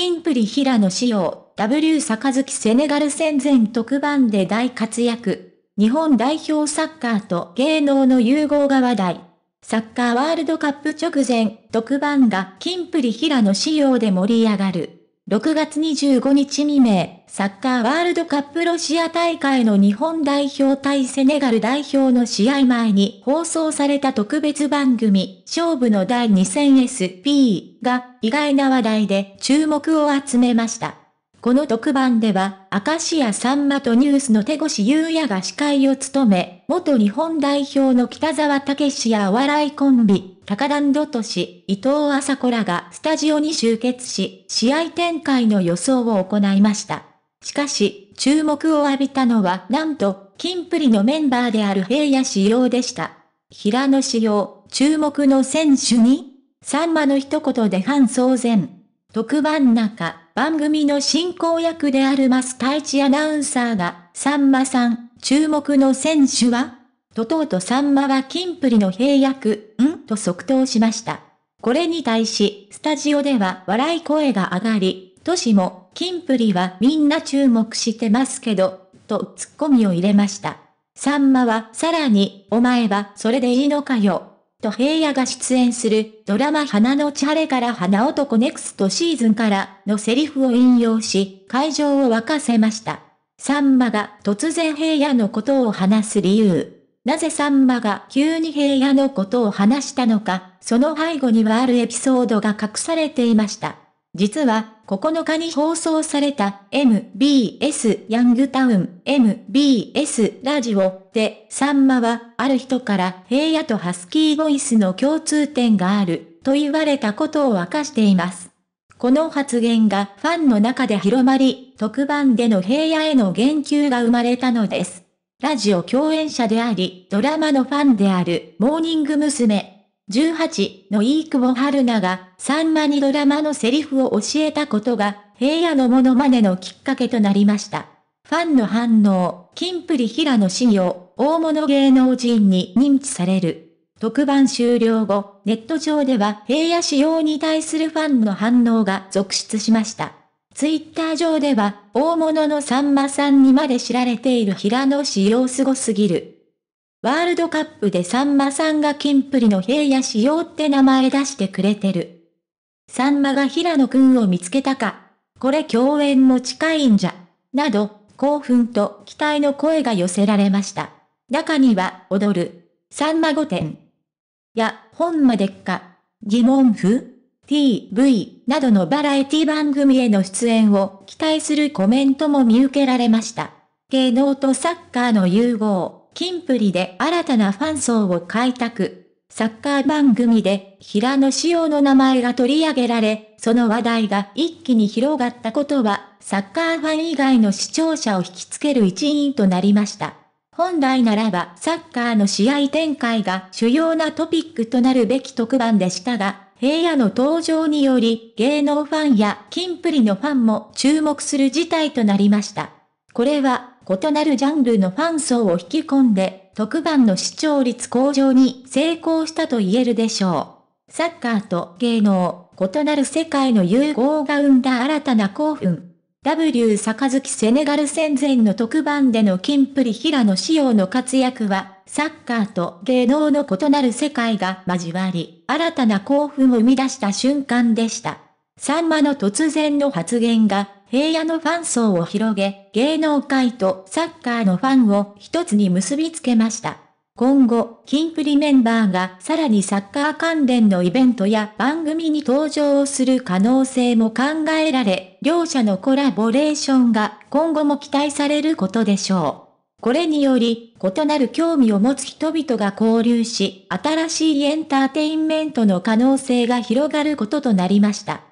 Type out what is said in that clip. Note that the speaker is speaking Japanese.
キンプリ平野紫耀、W 坂月セネガル戦前特番で大活躍。日本代表サッカーと芸能の融合が話題。サッカーワールドカップ直前、特番がキンプリ平野紫耀で盛り上がる。6月25日未明、サッカーワールドカップロシア大会の日本代表対セネガル代表の試合前に放送された特別番組、勝負の第 2000SP が意外な話題で注目を集めました。この特番では、アカシアさんまとニュースの手越優也が司会を務め、元日本代表の北沢武史やお笑いコンビ、高田土都市、伊藤麻子らがスタジオに集結し、試合展開の予想を行いました。しかし、注目を浴びたのは、なんと、金プリのメンバーである平野仕様でした。平野仕様、注目の選手に、さんまの一言で反ァ前騒然。特番中。番組の進行役であるマスタイチアナウンサーが、さんまさん、注目の選手はととうとさんまは金プリの兵役、んと即答しました。これに対し、スタジオでは笑い声が上がり、都市も、金プリはみんな注目してますけど、とツッコミを入れました。さんまは、さらに、お前はそれでいいのかよ、と平野が出演するドラマ花のちはれから花男ネクストシーズンからのセリフを引用し、会場を沸かせました。サンマが突然平野のことを話す理由。なぜサンマが急に平野のことを話したのか、その背後にはあるエピソードが隠されていました。実は、9日に放送された MBS ヤングタウン MBS ラジオで、サンマはある人から平野とハスキーボイスの共通点があると言われたことを明かしています。この発言がファンの中で広まり、特番での平野への言及が生まれたのです。ラジオ共演者であり、ドラマのファンであるモーニング娘。18の飯久保春菜が、さんまにドラマのセリフを教えたことが、平野のモノマネのきっかけとなりました。ファンの反応、金プリ平野紫耀、大物芸能人に認知される。特番終了後、ネット上では平野紫耀に対するファンの反応が続出しました。ツイッター上では、大物のさんまさんにまで知られている平野紫耀すごすぎる。ワールドカップでさんまさんが金プリの平野仕様って名前出してくれてる。さんまが平野くんを見つけたか。これ共演も近いんじゃ。など、興奮と期待の声が寄せられました。中には、踊る。さんま御殿。や、本までっか。疑問符 ?TV などのバラエティ番組への出演を期待するコメントも見受けられました。芸能とサッカーの融合。キンプリで新たなファン層を開拓。サッカー番組で平野紫耀の名前が取り上げられ、その話題が一気に広がったことは、サッカーファン以外の視聴者を引きつける一因となりました。本来ならばサッカーの試合展開が主要なトピックとなるべき特番でしたが、平野の登場により芸能ファンやキンプリのファンも注目する事態となりました。これは異なるジャンルのファン層を引き込んで、特番の視聴率向上に成功したと言えるでしょう。サッカーと芸能、異なる世界の融合が生んだ新たな興奮。W 坂月セネガル戦前の特番での金プリ平野仕様の活躍は、サッカーと芸能の異なる世界が交わり、新たな興奮を生み出した瞬間でした。サンマの突然の発言が平野のファン層を広げ、芸能界とサッカーのファンを一つに結びつけました。今後、キンプリメンバーがさらにサッカー関連のイベントや番組に登場をする可能性も考えられ、両者のコラボレーションが今後も期待されることでしょう。これにより、異なる興味を持つ人々が交流し、新しいエンターテインメントの可能性が広がることとなりました。